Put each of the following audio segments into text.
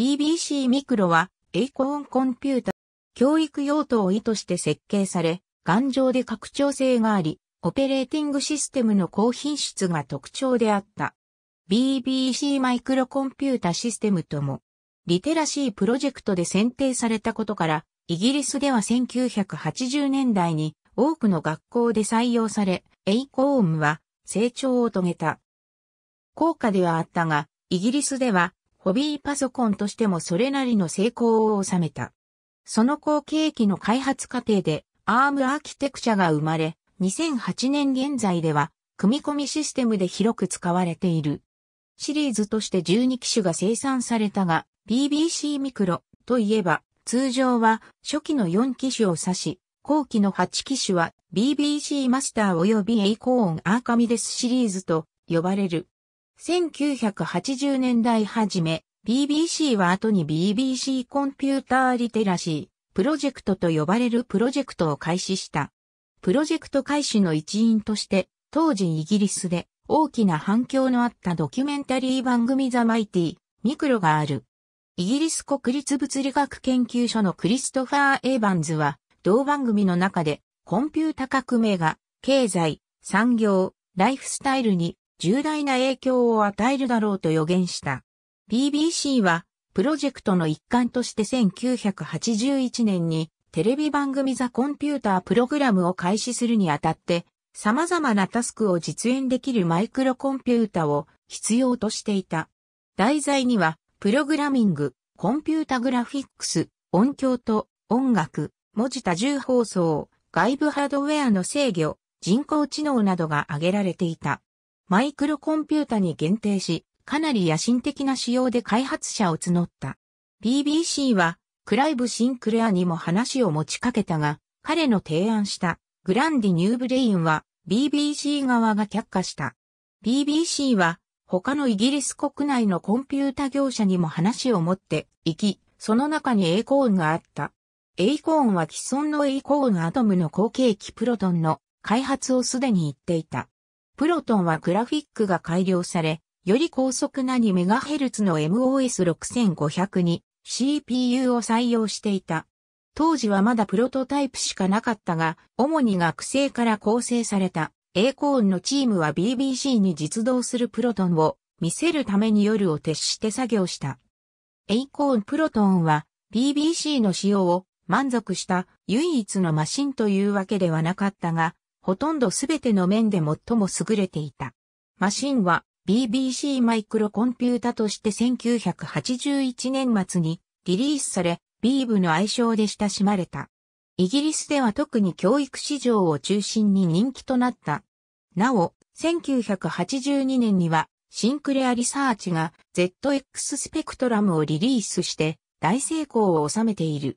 BBC ミクロは、エイコンコンピュータ、教育用途を意図して設計され、頑丈で拡張性があり、オペレーティングシステムの高品質が特徴であった。BBC マイクロコンピュータシステムとも、リテラシープロジェクトで選定されたことから、イギリスでは1980年代に多くの学校で採用され、エイコーンは成長を遂げた。高価ではあったが、イギリスではホビーパソコンとしてもそれなりの成功を収めた。その後継機の開発過程でアームアーキテクチャが生まれ、2008年現在では組み込みシステムで広く使われている。シリーズとして12機種が生産されたが、BBC ミクロといえば、通常は初期の4機種を指し、後期の8機種は BBC マスター及びエイコーンアーカミデスシリーズと呼ばれる。1980年代初め、BBC は後に BBC コンピューターリテラシー、プロジェクトと呼ばれるプロジェクトを開始した。プロジェクト開始の一員として、当時イギリスで大きな反響のあったドキュメンタリー番組ザ・マイティ、ミクロがある。イギリス国立物理学研究所のクリストファー・エーバンズは、同番組の中で、コンピュータ革命が、経済、産業、ライフスタイルに重大な影響を与えるだろうと予言した。BBC は、プロジェクトの一環として1981年にテレビ番組ザ・コンピュータープログラムを開始するにあたって、様々なタスクを実演できるマイクロコンピュータを必要としていた。題材には、プログラミング、コンピュータグラフィックス、音響と音楽、文字多重放送、外部ハードウェアの制御、人工知能などが挙げられていた。マイクロコンピュータに限定し、かなり野心的な仕様で開発者を募った。BBC は、クライブ・シンクレアにも話を持ちかけたが、彼の提案したグランディ・ニューブレインは BBC 側が却下した。BBC は他のイギリス国内のコンピュータ業者にも話を持って行き、その中にエイコーンがあった。エイコーンは既存のエイコーンアトムの後継機プロトンの開発をすでに言っていた。プロトンはグラフィックが改良され、より高速な 2MHz の MOS6500 に CPU を採用していた。当時はまだプロトタイプしかなかったが、主に学生から構成された、コーンのチームは BBC に実動するプロトンを見せるために夜を徹して作業した。エイコーンプロトンは BBC の使用を満足した唯一のマシンというわけではなかったが、ほとんどすべての面で最も優れていた。マシンは BBC マイクロコンピュータとして1981年末にリリースされ、ビーブの愛称で親しまれた。イギリスでは特に教育市場を中心に人気となった。なお、1982年にはシンクレアリサーチが ZX スペクトラムをリリースして大成功を収めている。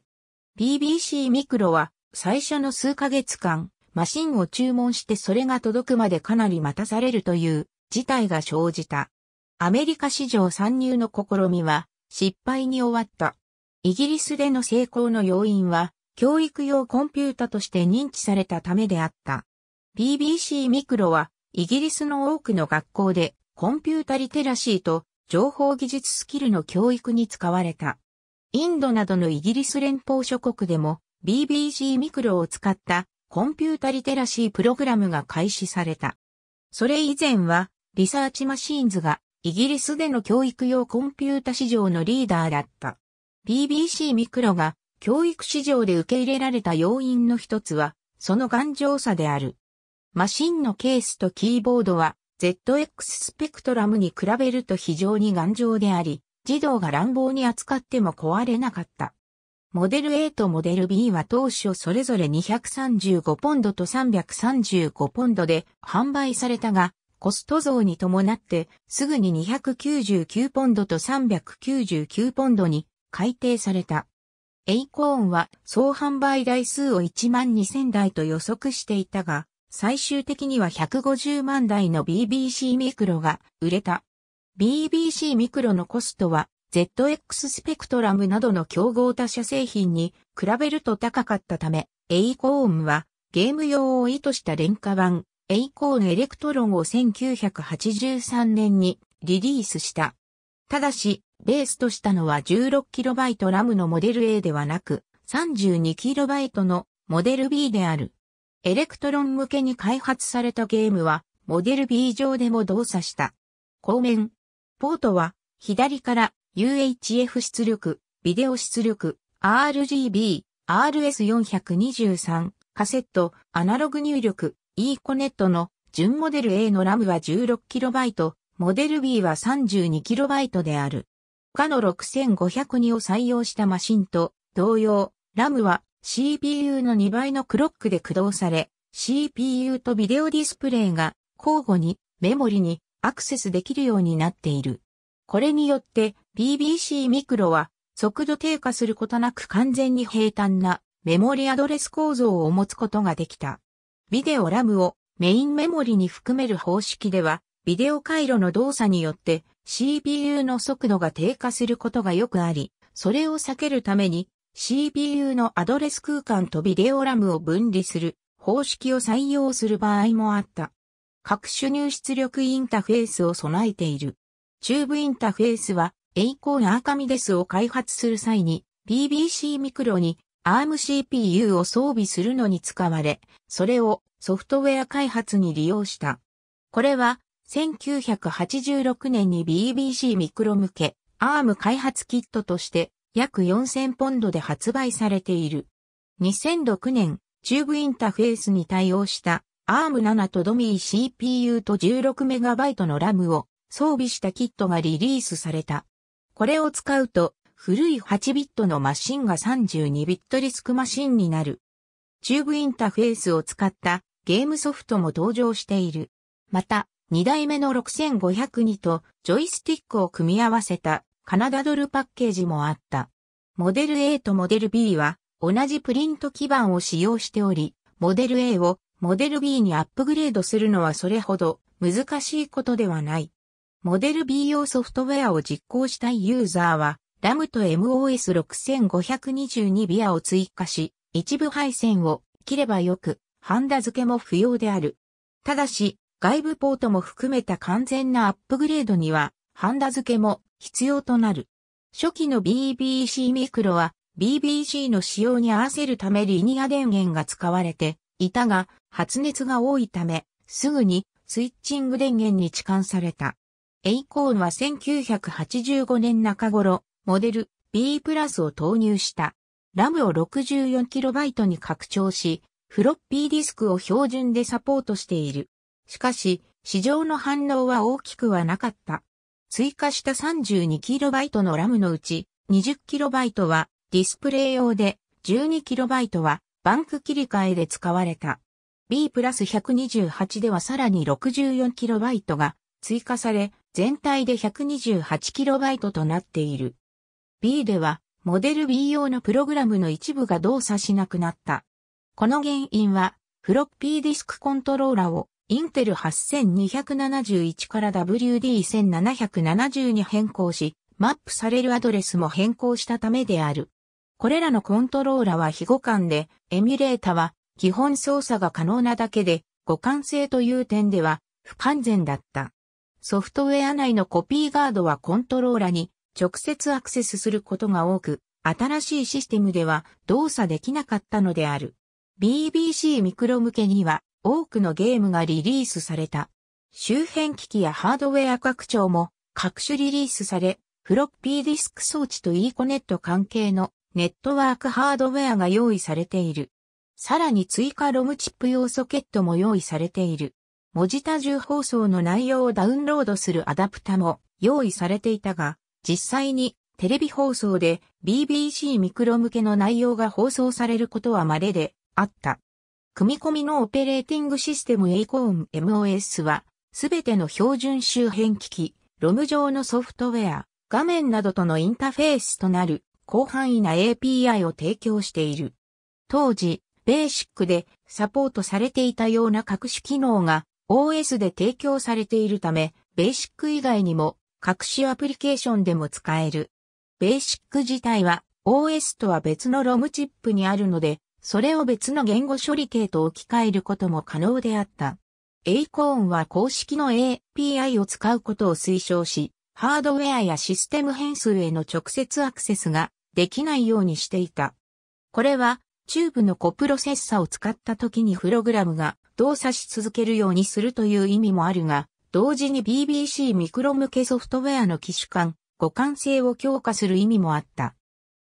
BBC ミクロは最初の数ヶ月間、マシンを注文してそれが届くまでかなり待たされるという事態が生じた。アメリカ市場参入の試みは失敗に終わった。イギリスでの成功の要因は教育用コンピュータとして認知されたためであった。BBC ミクロはイギリスの多くの学校でコンピュータリテラシーと情報技術スキルの教育に使われた。インドなどのイギリス連邦諸国でも BBC ミクロを使ったコンピュータリテラシープログラムが開始された。それ以前は、リサーチマシーンズがイギリスでの教育用コンピュータ市場のリーダーだった。BBC ミクロが教育市場で受け入れられた要因の一つは、その頑丈さである。マシンのケースとキーボードは ZX スペクトラムに比べると非常に頑丈であり、児童が乱暴に扱っても壊れなかった。モデル A とモデル B は当初それぞれ235ポンドと335ポンドで販売されたが、コスト増に伴ってすぐに299ポンドと399ポンドに改定された。エイコーンは総販売台数を1万2000台と予測していたが、最終的には150万台の BBC ミクロが売れた。BBC ミクロのコストは ZX スペクトラムなどの競合他社製品に比べると高かったため、エイコーンはゲーム用を意図した廉価版エイコーンエレクトロンを1983年にリリースした。ただし、ベースとしたのは 16KB ラムのモデル A ではなく 32KB のモデル B である。エレクトロン向けに開発されたゲームはモデル B 上でも動作した。後面。ポートは左から UHF 出力、ビデオ出力、RGB、RS423、カセット、アナログ入力、E コネットの純モデル A のラムは 16KB、モデル B は 32KB である。他の6502を採用したマシンと同様、ラムは CPU の2倍のクロックで駆動され、CPU とビデオディスプレイが交互にメモリにアクセスできるようになっている。これによって BBC ミクロは速度低下することなく完全に平坦なメモリアドレス構造を持つことができた。ビデオラムをメインメモリに含める方式では、ビデオ回路の動作によって CPU の速度が低下することがよくあり、それを避けるために CPU のアドレス空間とビデオラムを分離する方式を採用する場合もあった。各種入出力インターフェースを備えている。チューブインターフェースは、エイコンアーカミデスを開発する際に、BBC ミクロに ARM CPU を装備するのに使われ、それをソフトウェア開発に利用した。これは、1986年に BBC ミクロ向け ARM 開発キットとして約4000ポンドで発売されている。2006年、チューブインターフェースに対応した ARM7 とドミー CPU と 16MB の RAM を装備したキットがリリースされた。これを使うと、古い8ビットのマシンが32ビットリスクマシンになる。チューブインタフェースを使ったゲームソフトも登場している。また、2代目の6502とジョイスティックを組み合わせたカナダドルパッケージもあった。モデル A とモデル B は同じプリント基板を使用しており、モデル A をモデル B にアップグレードするのはそれほど難しいことではない。モデル B 用ソフトウェアを実行したいユーザーは、ラムと MOS6522 ビアを追加し、一部配線を切ればよく、ハンダ付けも不要である。ただし、外部ポートも含めた完全なアップグレードには、ハンダ付けも必要となる。初期の BBC ミクロは、BBC の仕様に合わせるためリニア電源が使われていたが、発熱が多いため、すぐにスイッチング電源に置換された。エイコーンは1985年中頃、モデル B プラスを投入した。ラムを 64KB に拡張し、フロッピーディスクを標準でサポートしている。しかし、市場の反応は大きくはなかった。追加した 32KB のラムのうち、20KB はディスプレイ用で、12KB はバンク切り替えで使われた。B プラス128ではさらに 64KB が追加され、全体で 128KB となっている。B では、モデル B 用のプログラムの一部が動作しなくなった。この原因は、フロッピーディスクコントローラを、インテル8271から WD1770 に変更し、マップされるアドレスも変更したためである。これらのコントローラは非互換で、エミュレータは基本操作が可能なだけで、互換性という点では不完全だった。ソフトウェア内のコピーガードはコントローラに直接アクセスすることが多く、新しいシステムでは動作できなかったのである。BBC ミクロ向けには多くのゲームがリリースされた。周辺機器やハードウェア拡張も各種リリースされ、フロッピーディスク装置と e コネット関係のネットワークハードウェアが用意されている。さらに追加ロムチップ用ソケットも用意されている。文字多重放送の内容をダウンロードするアダプタも用意されていたが、実際にテレビ放送で BBC ミクロ向けの内容が放送されることは稀であった。組み込みのオペレーティングシステム ACOM MOS は、すべての標準周辺機器、ロム上のソフトウェア、画面などとのインターフェースとなる広範囲な API を提供している。当時、ベーシックでサポートされていたような各種機能が OS で提供されているため、ベーシック以外にも各種アプリケーションでも使える。ベーシック自体は OS とは別のロムチップにあるので、それを別の言語処理系と置き換えることも可能であった。エイコーンは公式の API を使うことを推奨し、ハードウェアやシステム変数への直接アクセスができないようにしていた。これは、チューブのコプロセッサを使った時にプログラムが動作し続けるようにするという意味もあるが、同時に BBC ミクロ向けソフトウェアの機種間、互換性を強化する意味もあった。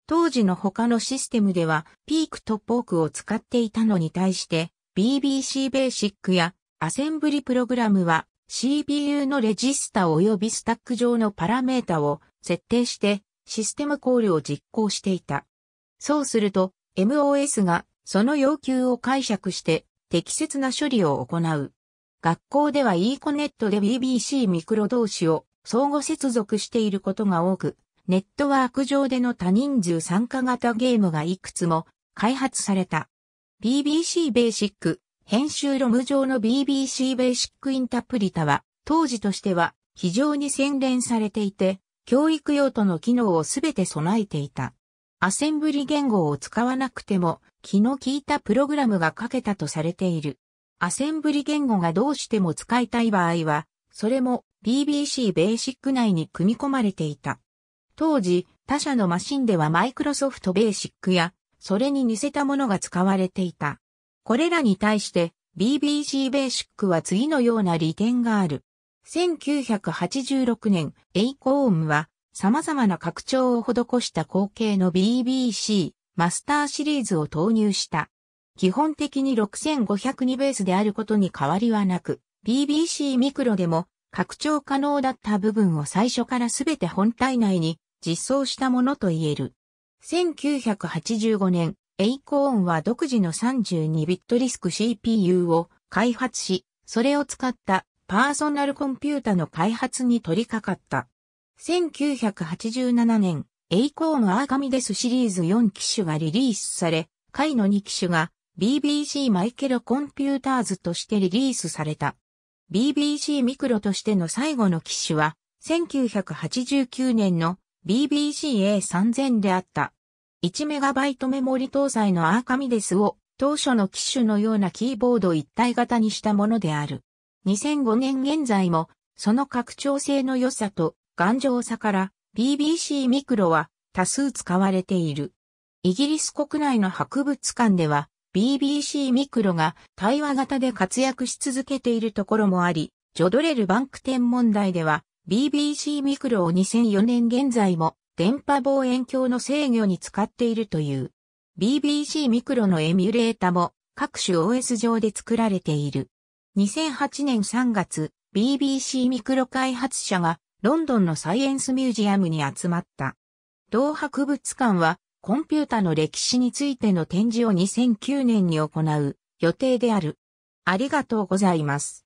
当時の他のシステムでは、ピークとポークを使っていたのに対して、BBC ベーシックやアセンブリプログラムは CPU のレジスタ及びスタック上のパラメータを設定してシステムコールを実行していた。そうすると MOS がその要求を解釈して適切な処理を行う。学校では e コネットで BBC ミクロ同士を相互接続していることが多く、ネットワーク上での多人数参加型ゲームがいくつも開発された。BBC ベーシック編集ロム上の BBC ベーシックインタプリタは当時としては非常に洗練されていて、教育用途の機能をすべて備えていた。アセンブリ言語を使わなくても気の利いたプログラムが書けたとされている。アセンブリ言語がどうしても使いたい場合は、それも BBC ベーシック内に組み込まれていた。当時、他社のマシンではマイクロソフトベーシックや、それに似せたものが使われていた。これらに対して BBC ベーシックは次のような利点がある。1986年、エイコームは様々な拡張を施した後継の BBC マスターシリーズを投入した。基本的に6502ベースであることに変わりはなく、BBC ミクロでも拡張可能だった部分を最初からすべて本体内に実装したものと言える。1985年、エイコーンは独自の32ビットリスク CPU を開発し、それを使ったパーソナルコンピュータの開発に取り掛かった。1987年、エイコーン・アーカミデスシリーズ4機種がリリースされ、下位の2機種が BBC マイケルコンピューターズとしてリリースされた。BBC ミクロとしての最後の機種は、1989年の BBCA3000 であった。1イトメモリ搭載のアーカミデスを当初の機種のようなキーボード一体型にしたものである。2005年現在もその拡張性の良さと頑丈さから BBC ミクロは多数使われている。イギリス国内の博物館では BBC ミクロが対話型で活躍し続けているところもあり、ジョドレルバンク店問題では BBC ミクロを2004年現在も電波望遠鏡の制御に使っているという。BBC ミクロのエミュレータも各種 OS 上で作られている。2008年3月、BBC ミクロ開発者がロンドンのサイエンスミュージアムに集まった。同博物館はコンピュータの歴史についての展示を2009年に行う予定である。ありがとうございます。